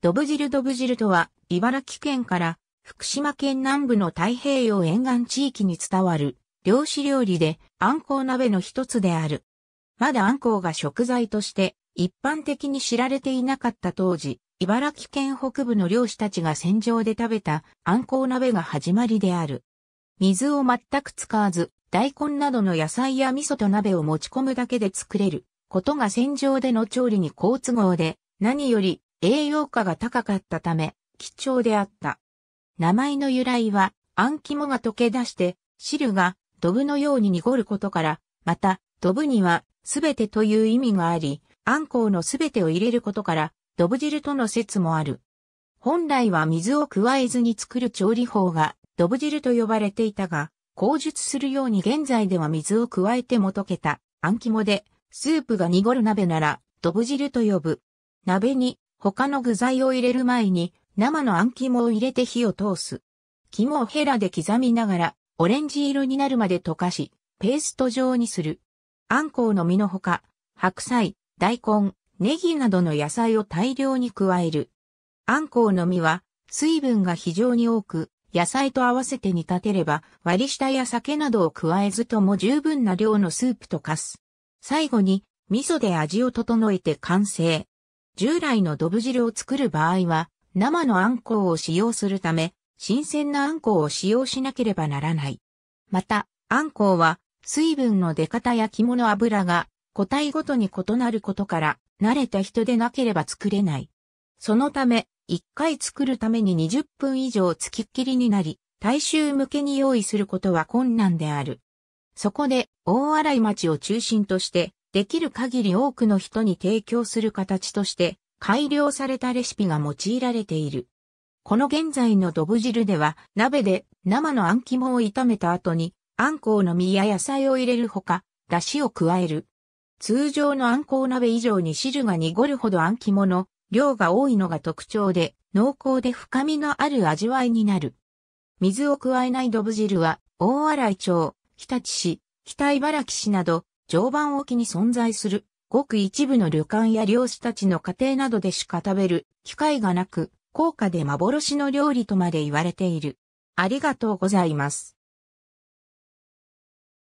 ドブジルドブジルとは、茨城県から福島県南部の太平洋沿岸地域に伝わる漁師料理で、あんこう鍋の一つである。まだあんこうが食材として一般的に知られていなかった当時、茨城県北部の漁師たちが戦場で食べたあんこう鍋が始まりである。水を全く使わず、大根などの野菜や味噌と鍋を持ち込むだけで作れることが戦場での調理に好都合で、何より栄養価が高かったため、貴重であった。名前の由来は、あん肝が溶け出して、汁が、ドブのように濁ることから、また、ドブには、すべてという意味があり、あんこうのすべてを入れることから、ドブ汁との説もある。本来は水を加えずに作る調理法が、ドブ汁と呼ばれていたが、口述するように現在では水を加えても溶けた、あん肝で、スープが濁る鍋なら、ドブ汁と呼ぶ。鍋に他の具材を入れる前に生のあん肝を入れて火を通す。肝をヘラで刻みながらオレンジ色になるまで溶かし、ペースト状にする。あんこうの実のほか、白菜、大根、ネギなどの野菜を大量に加える。あんこうの実は水分が非常に多く、野菜と合わせて煮立てれば割り下や酒などを加えずとも十分な量のスープと化す。最後に味噌で味を整えて完成。従来のドブ汁を作る場合は、生のあんこうを使用するため、新鮮なあんこうを使用しなければならない。また、あんこうは、水分の出方や肝の油が、個体ごとに異なることから、慣れた人でなければ作れない。そのため、1回作るために20分以上つきっきりになり、大衆向けに用意することは困難である。そこで、大洗町を中心として、できる限り多くの人に提供する形として改良されたレシピが用いられている。この現在のドブ汁では鍋で生のあん肝を炒めた後にあんこうの実や野菜を入れるほか、だしを加える。通常のあんこう鍋以上に汁が濁るほどあん肝の量が多いのが特徴で濃厚で深みのある味わいになる。水を加えないドブ汁は大洗町、日立市、北茨城市など常磐沖に存在する、ごく一部の旅館や漁師たちの家庭などでしか食べる機会がなく、高価で幻の料理とまで言われている。ありがとうございます。